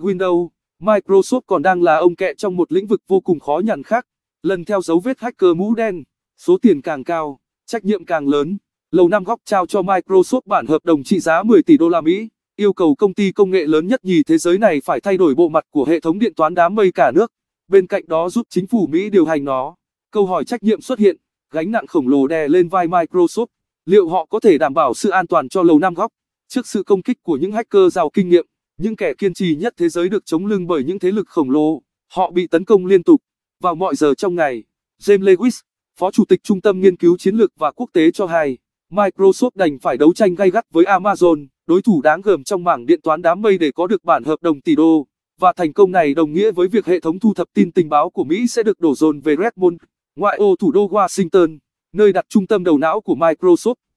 Windows, Microsoft còn đang là ông kẹ trong một lĩnh vực vô cùng khó nhằn khác. Lần theo dấu vết hacker mũ đen, số tiền càng cao, trách nhiệm càng lớn. Lầu năm góc trao cho Microsoft bản hợp đồng trị giá 10 tỷ đô la Mỹ, yêu cầu công ty công nghệ lớn nhất nhì thế giới này phải thay đổi bộ mặt của hệ thống điện toán đám mây cả nước. Bên cạnh đó giúp chính phủ Mỹ điều hành nó. Câu hỏi trách nhiệm xuất hiện, gánh nặng khổng lồ đè lên vai Microsoft. Liệu họ có thể đảm bảo sự an toàn cho lầu năm góc trước sự công kích của những hacker giàu kinh nghiệm? Những kẻ kiên trì nhất thế giới được chống lưng bởi những thế lực khổng lồ, họ bị tấn công liên tục. Vào mọi giờ trong ngày, James Lewis, Phó Chủ tịch Trung tâm Nghiên cứu Chiến lược và Quốc tế cho hay, Microsoft đành phải đấu tranh gay gắt với Amazon, đối thủ đáng gờm trong mảng điện toán đám mây để có được bản hợp đồng tỷ đô, và thành công này đồng nghĩa với việc hệ thống thu thập tin tình báo của Mỹ sẽ được đổ dồn về Redmond, ngoại ô thủ đô Washington, nơi đặt trung tâm đầu não của Microsoft.